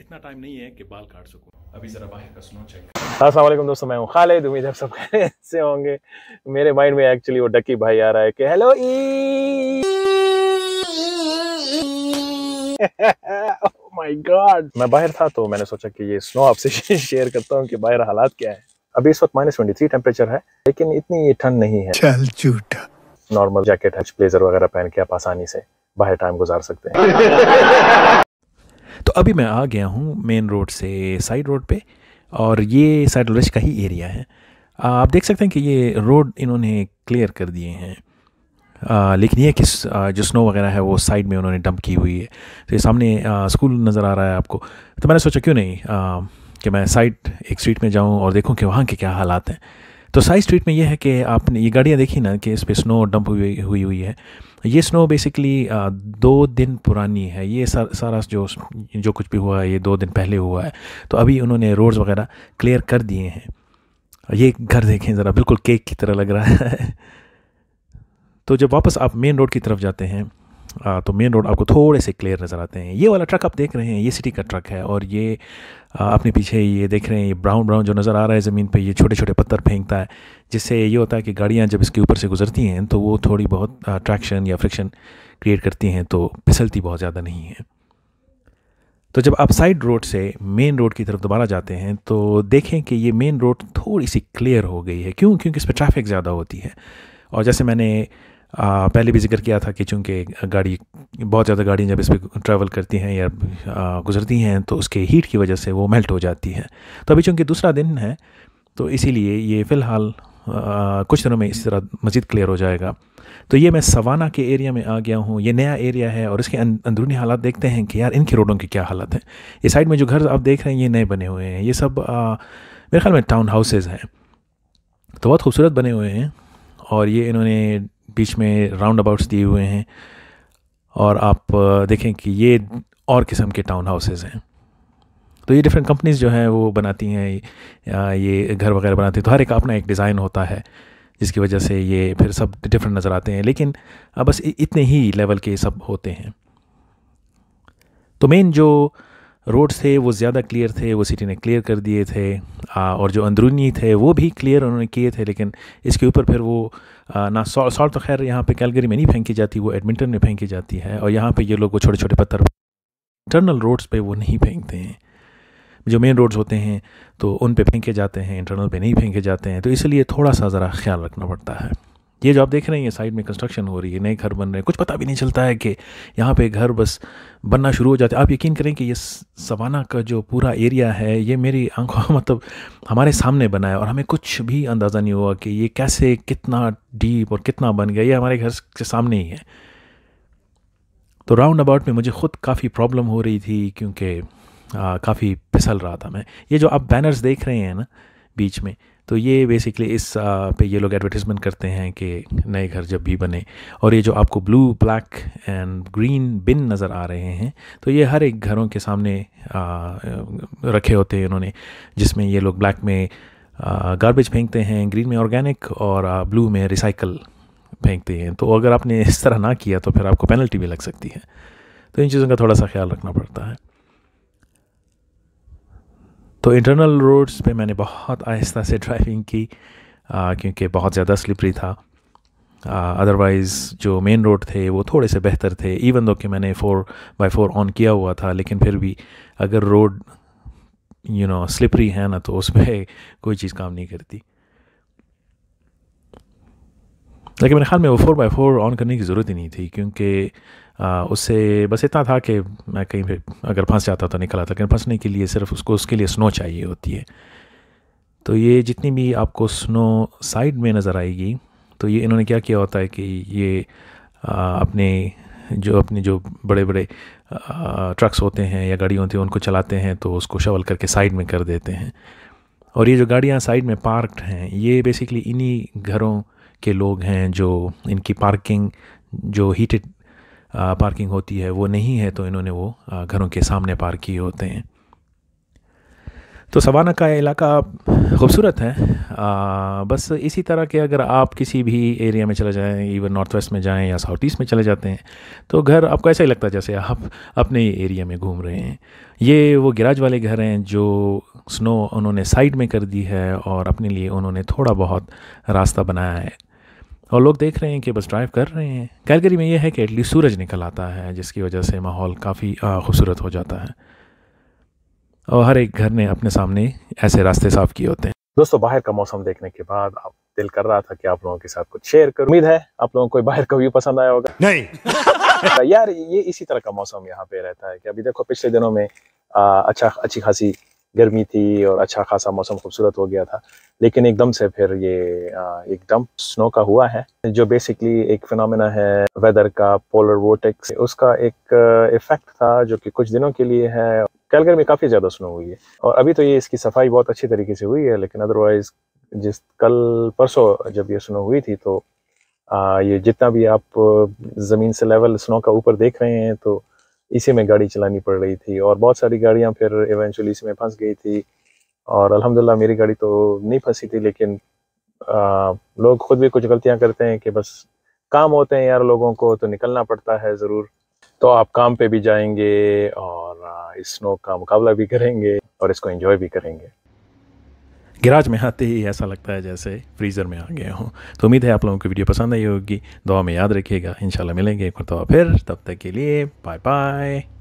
इतना टाइम नहीं है कि बाल काट सकूँ अभी ज़रा बाहर का सुनो चेक असल दोस्तों मैं हूँ खालिद उम्मीद है सब से होंगे मेरे माइंड में एक्चुअली वो डकी भाई आ रहा है कि हेलो माय गॉड मैं बाहर था तो मैंने सोचा कि ये स्नो आपसे शेयर करता हूँ कि बाहर हालात क्या है अभी इस वक्त माइनस ट्वेंटी थ्री टेम्परेचर है लेकिन इतनी ये ठंड नहीं है चल झूठा नॉर्मल जैकेट है ब्लेजर वगैरह पहन के आप आसानी से बाहर टाइम गुजार सकते हैं अभी मैं आ गया हूँ मेन रोड से साइड रोड पे और ये साइड लश का ही एरिया है आप देख सकते हैं कि ये रोड इन्होंने क्लियर कर दिए हैं आ, लेकिन ये कि जो स्नो वगैरह है वो साइड में उन्होंने डंप की हुई है तो ये सामने आ, स्कूल नज़र आ रहा है आपको तो मैंने सोचा क्यों नहीं आ, कि मैं साइड एक स्ट्रीट में जाऊँ और देखूँ कि वहाँ के क्या हालात हैं तो साइड स्ट्रीट में ये है कि आपने ये गाड़ियाँ देखी ना कि इस पर स्नो डंप हुई हुई हुई है ये स्नो बेसिकली दो दिन पुरानी है ये सार, सारा जो जो कुछ भी हुआ है ये दो दिन पहले हुआ है तो अभी उन्होंने रोड्स वगैरह क्लियर कर दिए हैं ये घर देखें ज़रा बिल्कुल केक की तरह लग रहा है तो जब वापस आप मेन रोड की तरफ जाते हैं आ, तो मेन रोड आपको थोड़े से क्लियर नज़र आते हैं ये वाला ट्रक आप देख रहे हैं ये सिटी का ट्रक है और ये अपने पीछे ये देख रहे हैं ये ब्राउन ब्राउन जो नज़र आ रहा है ज़मीन पे ये छोटे छोटे पत्थर फेंकता है जिससे ये होता है कि गाड़ियाँ जब इसके ऊपर से गुजरती हैं तो वो थोड़ी बहुत अट्रैक्शन या फ्रिक्शन क्रिएट करती हैं तो फिसलती बहुत ज़्यादा नहीं है तो जब आप साइड रोड से मेन रोड की तरफ दोबारा जाते हैं तो देखें कि ये मेन रोड थोड़ी सी क्लियर हो गई है क्यों क्योंकि इस पर ट्रैफिक ज़्यादा होती है और जैसे मैंने आ, पहले भी जिक्र किया था कि चूँकि गाड़ी बहुत ज़्यादा गाड़ियाँ जब इस पर ट्रैवल करती हैं या गुजरती हैं तो उसके हीट की वजह से वो मेल्ट हो जाती है तो अभी चूँकि दूसरा दिन है तो इसीलिए ये फ़िलहाल कुछ दिनों में इस तरह मज़ीद क्लियर हो जाएगा तो ये मैं सवाना के एरिया में आ गया हूँ ये नया एरिया है और इसके अंदरूनी हालात देखते हैं कि यार इनके रोडों की क्या हालत है ये साइड में जो घर आप देख रहे हैं ये नए बने हुए हैं ये सब आ, मेरे ख्याल में टाउन हाउसेज़ हैं तो बहुत खूबसूरत बने हुए हैं और ये इन्होंने बीच में राउंड अबाउट्स दिए हुए हैं और आप देखें कि ये और किस्म के टाउन हाउसेज़ हैं तो ये डिफरेंट कंपनीज़ जो हैं वो बनाती हैं ये घर वगैरह बनाती हैं तो हर एक अपना एक डिज़ाइन होता है जिसकी वजह से ये फिर सब डिफरेंट नज़र आते हैं लेकिन अब बस इतने ही लेवल के सब होते हैं तो मेन जो रोड्स थे वो ज़्यादा क्लियर थे वो सिटी ने क्लियर कर दिए थे और जो अंदरूनी थे वो भी क्लियर उन्होंने किए थे लेकिन इसके ऊपर फिर वो ना सॉल्ट सॉल्ट तो खैर यहाँ पे कैलगरी में नहीं फेंकी जाती वो एडमिंटन में फेंकी जाती है और यहाँ पे ये लोग वो छोटे छोटे पत्थर इंटरनल रोड्स पे वो नहीं फेंकते हैं जो मेन रोड्स होते हैं तो उन पे फेंके जाते हैं इंटरनल पे नहीं फेंके जाते हैं तो इसलिए थोड़ा सा ज़रा ख्याल रखना पड़ता है ये जो आप देख रहे हैं ये साइड में कंस्ट्रक्शन हो रही है नए घर बन रहे हैं कुछ पता भी नहीं चलता है कि यहाँ पे घर बस बनना शुरू हो जाते हैं आप यकीन करें कि ये सवाना का जो पूरा एरिया है ये मेरी आंखों मतलब हमारे सामने बना है और हमें कुछ भी अंदाज़ा नहीं हुआ कि ये कैसे कितना डीप और कितना बन गया ये हमारे घर के सामने ही है तो राउंड अबाउट में मुझे ख़ुद काफ़ी प्रॉब्लम हो रही थी क्योंकि काफ़ी फिसल रहा था मैं ये जो आप बैनर्स देख रहे हैं ना बीच में तो ये बेसिकली इस पे ये लोग एडवर्टीज़मेंट करते हैं कि नए घर जब भी बने और ये जो आपको blue black and green bin नज़र आ रहे हैं तो ये हर एक घरों के सामने रखे होते हैं इन्होंने जिसमें ये लोग ब्लैक में गार्बेज फेंकते हैं ग्रीन में ऑर्गेनिक और ब्लू में रिसाइकल फेंकते हैं तो अगर आपने इस तरह ना किया तो फिर आपको पेनल्टी भी लग सकती है तो इन चीज़ों का थोड़ा सा ख्याल रखना पड़ता है तो इंटरनल रोड्स पे मैंने बहुत आहिस्ता से ड्राइविंग की क्योंकि बहुत ज़्यादा स्लिपरी था अदरवाइज़ जो मेन रोड थे वो थोड़े से बेहतर थे इवन दो कि मैंने फ़ोर बाई फोर ऑन किया हुआ था लेकिन फिर भी अगर रोड यू नो स्लिपरी है ना तो उस पर कोई चीज़ काम नहीं करती लेकिन मेरे ख्याल में वो फोर बाई फोर ऑन करने की ज़रूरत ही नहीं थी क्योंकि उससे बस इतना था कि मैं कहीं पर अगर फंस जाता तो निकल आता लेकिन फंसने के लिए सिर्फ उसको उसके लिए स्नो चाहिए होती है तो ये जितनी भी आपको स्नो साइड में नज़र आएगी तो ये इन्होंने क्या किया होता है कि ये आ, अपने जो अपने जो बड़े बड़े ट्रक्स होते हैं या गाड़ी होती हैं उनको चलाते हैं तो उसको शवल करके साइड में कर देते हैं और ये जो गाड़ियाँ साइड में पार्कड हैं ये बेसिकली इन्हीं घरों के लोग हैं जो इनकी पार्किंग जो हीटेड पार्किंग होती है वो नहीं है तो इन्होंने वो घरों के सामने पार्क किए होते हैं तो सवाना का इलाका खूबसूरत है आ, बस इसी तरह के अगर आप किसी भी एरिया में चले जाएं इवन नॉर्थ वेस्ट में जाएं या साउथ ईस्ट में चले जाते हैं तो घर आपको ऐसा ही लगता है जैसे आप अपने ही एरिया में घूम रहे हैं ये वो गिराज वाले घर हैं जो स्नो उन्होंने साइड में कर दी है और अपने लिए उन्होंने थोड़ा बहुत रास्ता बनाया है और लोग देख रहे हैं कि बस ड्राइव कर रहे हैं कैलगरी में यह है कि एटली सूरज निकल आता है जिसकी वजह से माहौल काफ़ी खूबसूरत हो जाता है और हर एक घर ने अपने सामने ऐसे रास्ते साफ किए होते हैं दोस्तों बाहर का मौसम देखने के बाद आप दिल कर रहा था कि आप लोगों के साथ कुछ शेयर कर उम्मीद है आप लोगों को बाहर का व्यू पसंद आया होगा नहीं तो यार ये इसी तरह का मौसम यहाँ पे रहता है कि अभी देखो पिछले दिनों में आ, अच्छा अच्छी खासी गर्मी थी और अच्छा खासा मौसम खूबसूरत हो गया था लेकिन एकदम से फिर ये एकदम स्नो का हुआ है जो बेसिकली एक फिनमिना है वेदर का पोलर वोटेक्स उसका एक इफेक्ट था जो कि कुछ दिनों के लिए है कैलगर में काफ़ी ज़्यादा स्नो हुई है और अभी तो ये इसकी सफाई बहुत अच्छी तरीके से हुई है लेकिन अदरवाइज़ जिस कल परसों जब ये स्नो हुई थी तो आ, ये जितना भी आप ज़मीन से लेवल स्नो का ऊपर देख रहे हैं तो इसी में गाड़ी चलानी पड़ रही थी और बहुत सारी गाड़ियाँ फिर इवेंचुअली इसी में फंस गई थी और अल्हम्दुलिल्लाह मेरी गाड़ी तो नहीं फंसी थी लेकिन आ, लोग खुद भी कुछ गलतियाँ करते हैं कि बस काम होते हैं यार लोगों को तो निकलना पड़ता है ज़रूर तो आप काम पे भी जाएंगे और इस स्नो का मुकाबला भी करेंगे और इसको इंजॉय भी करेंगे गिराज में आते ही ऐसा लगता है जैसे फ्रीज़र में आ गया हूँ तो उम्मीद है आप लोगों को वीडियो पसंद आई होगी दुआ में याद रखिएगा इन मिलेंगे एक मरतबा तो फिर तब तक के लिए बाय बाय